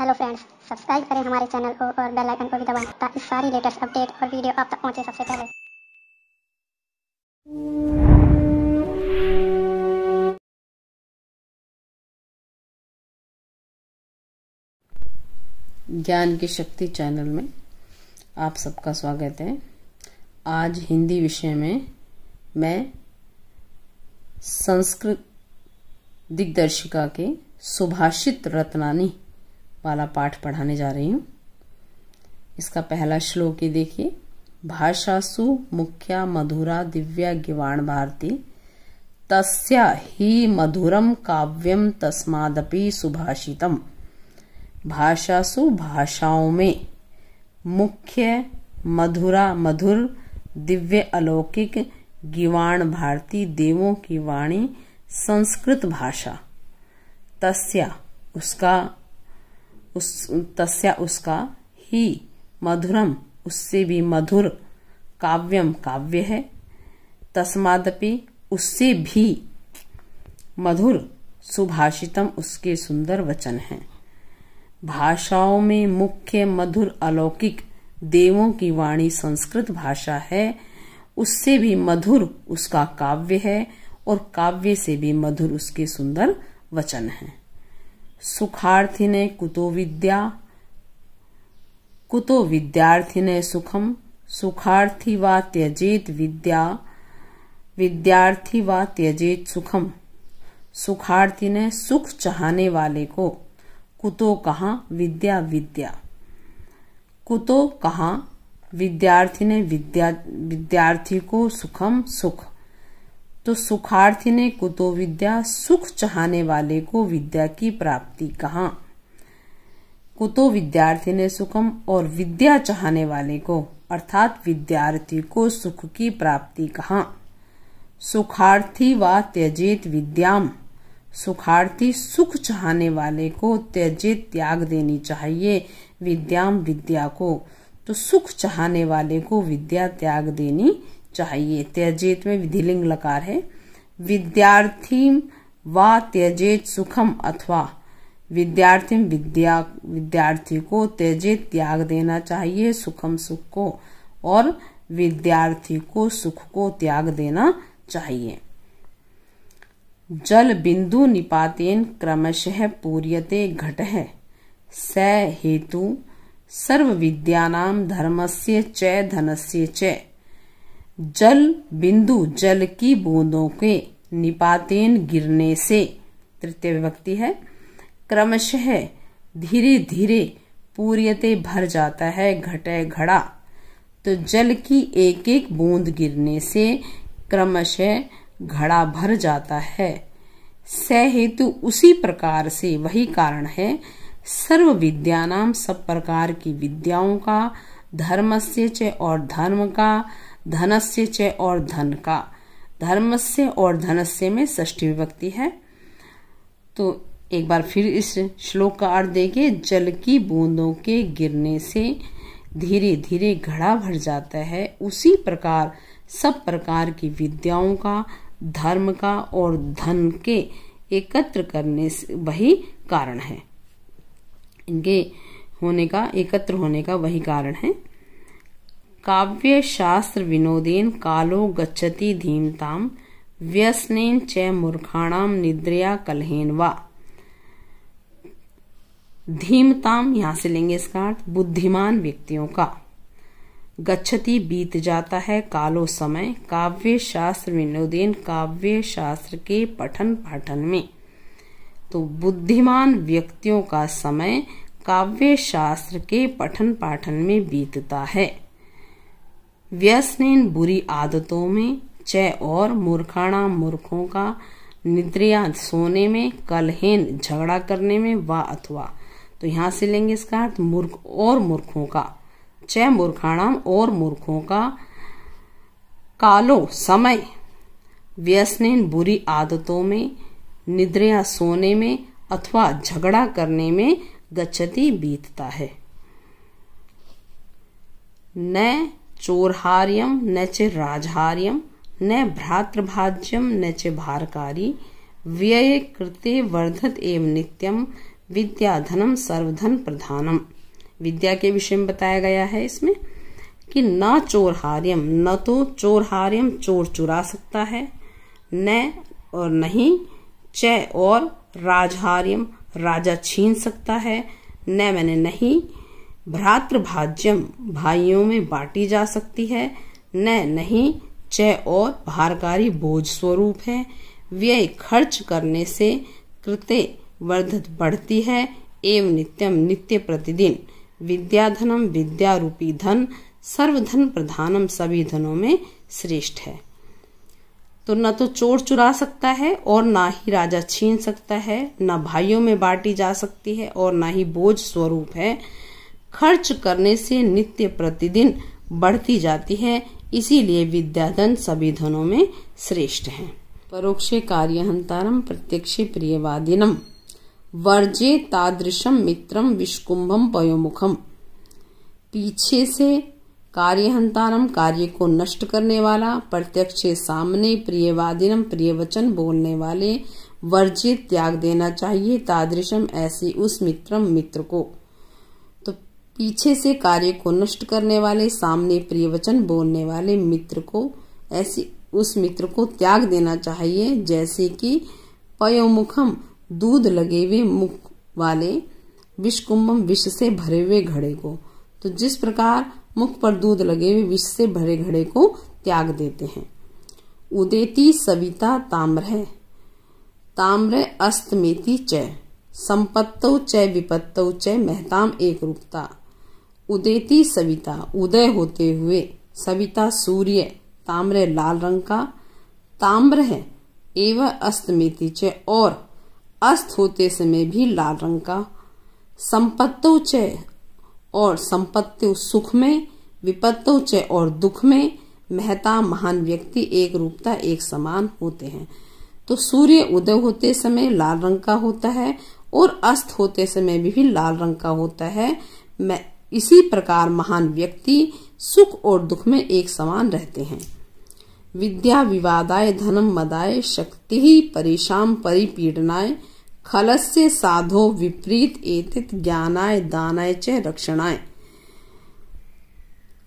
hello friends subscribe करें हमारे channel को और बेल आइकन को भी दबाएं ताकि सारी लेटेस्ट अपडेट और वीडियो आप तक पहुंचे सबसे पहले ज्ञान की शक्ति चैनल में आप सबका स्वागत है आज हिंदी विषय में मैं संस्कृत दिग्दर्शिका के सुभाषित रत्नानी वाला पाठ पढ़ाने जा रही हूँ इसका पहला श्लोक ही देखिए भाषासु मुख्या मधुरा दिव्या गिवाण भारती तस्या ही मधुरम काव्यम तस्मादपि सुभाषितम भाषासु भाषाओं में मुख्य मधुरा मधुर दिव्य अलौकिक गिवाण भारती देवों की वाणी संस्कृत भाषा तस्या उसका उस तस्या उसका ही मधुरम उससे भी मधुर काव्यम काव्य है तस्मादपि उससे भी मधुर सुभाषितम उसके सुंदर वचन हैं भाषाओं में मुख्य मधुर अलौकिक देवों की वाणी संस्कृत भाषा है उससे भी मधुर उसका काव्य है और काव्य से भी मधुर उसके सुंदर वचन हैं सुखार्थिने कुतो विद्या कुतो विद्यार्थिने सुखम सुखार्थी वा त्यजेत विद्या विद्यार्थी वा त्यजेत सुखम सुखार्थी ने सुख चाहने वाले को कुतो कहा विद्या विद्या कुतो कहा विद्यार्थी ने विद्या विद्यार्थी को सुखम सुख तो सुखार्थी ने कुतो विद्या सुख चाहने वाले को विद्या की प्राप्ति कहा कुतो विद्यार्थी ने सुखम और विद्या चाहने वाले को अर्थात विद्यार्थी को सुख की प्राप्ति कहा सुखार्थी व त्यजेत विद्याम सुखार्थी सुख चाहने वाले को त्यजित त्याग देनी चाहिए विद्याम विद्या को तो सुख चाहने वाले को विद्या त्याग देनी चाहिए त्यजेत में विधिलिंग लकार है विद्यार्थी व त्यजेत सुखम अथवा विद्यार्थी विद्या विद्यार्थी को त्यजेत त्याग देना चाहिए सुखम सुख को और विद्यार्थी को सुख को त्याग देना चाहिए जल बिंदु निपातेन क्रमशः पूर्यते घट है स हेतु सर्व विद्यानाम धर्मस्य च धनस्य च जल बिंदु जल की बूंदों के निपातेन गिरने से तृतीय विभक्ति है क्रमशः धीरे धीरे पूर्यते भर जाता है घटे घड़ा तो जल की एक एक बूंद गिरने से क्रमशः घड़ा भर जाता है सहेतु उसी प्रकार से वही कारण है सर्व नाम सब प्रकार की विद्याओं का धर्म से च और धर्म का धनस्य च और धन का धर्मस्य और धनस्य में षष्ठी विभक्ति है तो एक बार फिर इस श्लोक का अर्थ देखिए जल की बूंदों के गिरने से धीरे धीरे घड़ा भर जाता है उसी प्रकार सब प्रकार की विद्याओं का धर्म का और धन के एकत्र करने से वही कारण है इनके होने का एकत्र होने का वही कारण है काव्यशास्त्र विनोदेन कालो गच्छति धीमताम व्यसनेन च मूर्खाणाम निद्रया कलहेन वा धीमताम यहां से लेंगे इसका अर्थ बुद्धिमान व्यक्तियों का गच्छति बीत जाता है कालो समय काव्य शास्त्र विनोदेन काव्य शास्त्र के पठन पाठन में तो बुद्धिमान व्यक्तियों का समय काव्य शास्त्र के पठन पाठन में बीतता है व्यसनेन बुरी आदतों में चय और मूर्खाणा मूर्खों का निद्रिया सोने में कलहेन झगड़ा करने में व अथवा तो यहाँ से लेंगे इसका अर्थ मूर्ख और मूर्खों का चय मूर्खाणाम और मूर्खों का कालो समय व्यसनेन बुरी आदतों में निद्रिया सोने में अथवा झगड़ा करने में गच्छति बीतता है न चोरहार्यम न च राजहार्यम न भ्रातृभाज्यम न च भारकारी व्यय कृते वर्धत एवं नित्यम विद्याधनम सर्वधन प्रधानम विद्या के विषय में बताया गया है इसमें कि न चोरहार्यम न तो चोरहार्यम चोर चुरा सकता है न और नहीं च और राजहार्यम राजा छीन सकता है न मैंने नहीं भ्रातृभाज्यम भाइयों में बांटी जा सकती है न नहीं चय और भारकारी बोझ स्वरूप है व्यय खर्च करने से कृत वर्धत बढ़ती है एवं नित्यम नित्य प्रतिदिन विद्याधनम विद्या रूपी धन सर्वधन प्रधानम सभी धनों में श्रेष्ठ है तो न तो चोर चुरा सकता है और ना ही राजा छीन सकता है न भाइयों में बांटी जा सकती है और ना ही बोझ स्वरूप है खर्च करने से नित्य प्रतिदिन बढ़ती जाती है इसीलिए विद्याधन सभी धनों में श्रेष्ठ है परोक्षे कार्यहंतारम प्रत्यक्षे प्रियवादिनम वर्जे तादृशम मित्रम विष्कुंभम पयोमुखम पीछे से कार्यहंतारम कार्य को नष्ट करने वाला प्रत्यक्ष सामने प्रियवादिनम प्रिय वचन बोलने वाले वर्जे त्याग देना चाहिए तादृशम ऐसी उस मित्रम मित्र को पीछे से कार्य को नष्ट करने वाले सामने प्रिय वचन बोलने वाले मित्र को ऐसी उस मित्र को त्याग देना चाहिए जैसे कि पयोमुखम दूध लगे हुए मुख वाले विषकुंभम विष से भरे हुए घड़े को तो जिस प्रकार मुख पर दूध लगे हुए विष से भरे घड़े को त्याग देते हैं उदेती सविता ताम्र है ताम्र अस्तमेती चय संपत्तौ चय विपत्तौ चय महताम एक रूपता उदेती सविता उदय होते हुए सविता सूर्य ताम्र लाल रंग का ताम्र है एवं अस्त च और अस्त होते समय भी लाल रंग का संपत्तो च और संपत्ति सुख में विपत्तो च और दुख में महता महान व्यक्ति एक रूपता एक समान होते हैं तो सूर्य उदय होते समय लाल रंग का होता है और अस्त होते समय भी, भी लाल रंग का होता है इसी प्रकार महान व्यक्ति सुख और दुख में एक समान रहते हैं विद्या विवादाय धनम मदाय शक्ति ही परेशान परिपीडनाय खलस्य साधो विपरीत एतित ज्ञानाय दानाय च रक्षणाय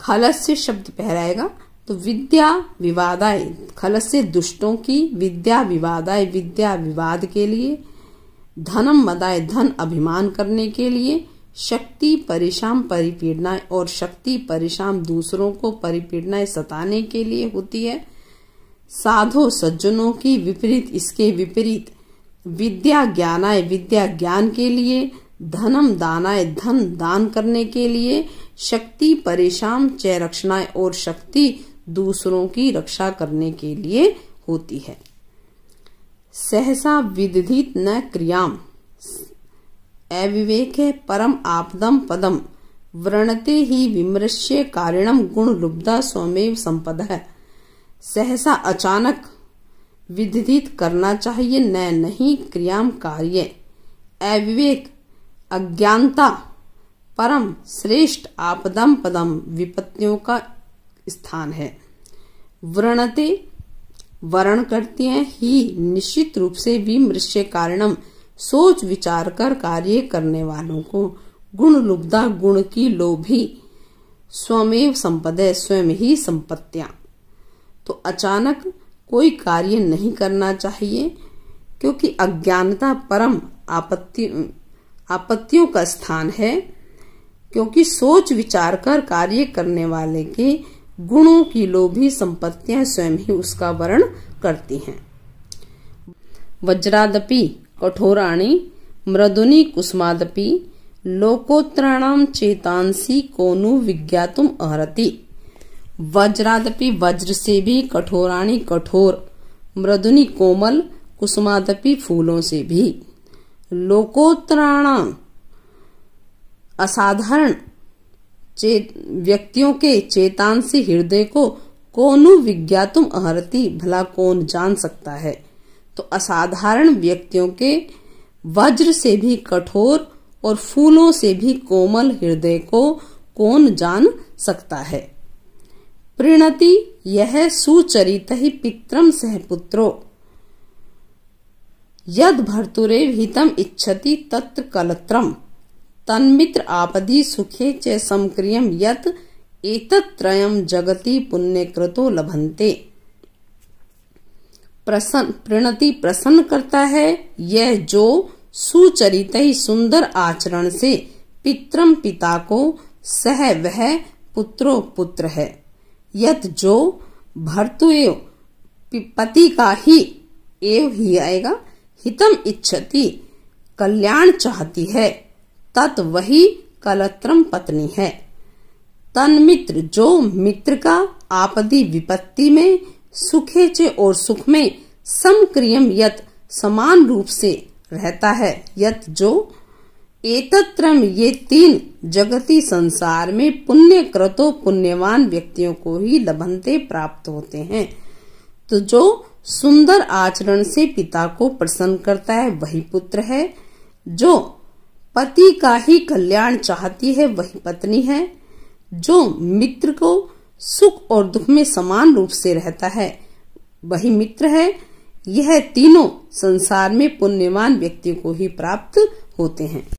खलस्य शब्द पहराएगा तो विद्या विवादाय खलस्य दुष्टों की विद्या विवादाय विद्या विवाद के लिए धनम मदाय धन अभिमान करने के लिए शक्ति परिशाम परिपीड़नाएं और शक्ति परिशाम दूसरों को परिपीड़नाएं सताने के लिए होती है साधो सज्जनों की विपरीत इसके विपरीत विद्या ज्ञानाय विद्या ज्ञान के लिए धनम दानाय धन दान करने के लिए शक्ति परिशाम चय रक्षणाएं और शक्ति दूसरों की रक्षा करने के लिए होती है सहसा विदित न क्रियाम अविवेके परम आपदम पदम व्रणते ही विमृश्य कारिणम गुण लुब्धा स्वमेव संपद है सहसा अचानक विदित करना चाहिए न नहीं क्रियाम कार्य अविवेक अज्ञानता परम श्रेष्ठ आपदम पदम विपत्तियों का स्थान है व्रणते वर्ण करते हैं ही निश्चित रूप से विमृश्य कारणम सोच विचार कर कार्य करने वालों को गुण लुब्धा गुण की लोभी स्वमेव संपद स्वयं ही संपत्तियां तो अचानक कोई कार्य नहीं करना चाहिए क्योंकि अज्ञानता परम आपत्ति आपत्तियों का स्थान है क्योंकि सोच विचार कर कार्य करने वाले के गुणों की लोभी संपत्तियां स्वयं ही उसका वर्ण करती हैं वज्रादपि कठोराणी मृदुनी कुसुमादपि लोकोत्तराणाम चेतांसी कोनु विज्ञातुम अहरति वज्रादपि वज्र से भी कठोराणी कठोर मृदुनि कोमल कुसुमादपि फूलों से भी लोकोत्तराणाम असाधारण चेत व्यक्तियों के चेतांसी हृदय को कोनु विज्ञातुम अहरति भला कौन जान सकता है तो असाधारण व्यक्तियों के वज्र से भी कठोर और फूलों से भी कोमल हृदय को कौन जान सकता है प्रणति यह सुचरित ही पित्रम सह पुत्रो यद भर्तुरे हितम इच्छति तत्र कलत्रम तन्मित्र आपदि सुखे च समक्रियम यत एतत्रयम जगति कृतो लभन्ते प्रसन्न प्रणति प्रसन्न करता है यह जो सुचरित सुंदर आचरण से पितरम पिता को सह वह पुत्रो पुत्र है यत जो भर्तुएव पति का ही एव ही आएगा हितम इच्छति कल्याण चाहती है तत वही कलत्रम पत्नी है तन मित्र जो मित्र का आपदी विपत्ति में सुखे चे और सुख में समक्रियम यत समान रूप से रहता है यत जो एतत्रम ये तीन जगती संसार में पुण्य क्रतो पुण्यवान व्यक्तियों को ही लभनते प्राप्त होते हैं तो जो सुंदर आचरण से पिता को प्रसन्न करता है वही पुत्र है जो पति का ही कल्याण चाहती है वही पत्नी है जो मित्र को सुख और दुख में समान रूप से रहता है वही मित्र है यह तीनों संसार में पुण्यवान व्यक्ति को ही प्राप्त होते हैं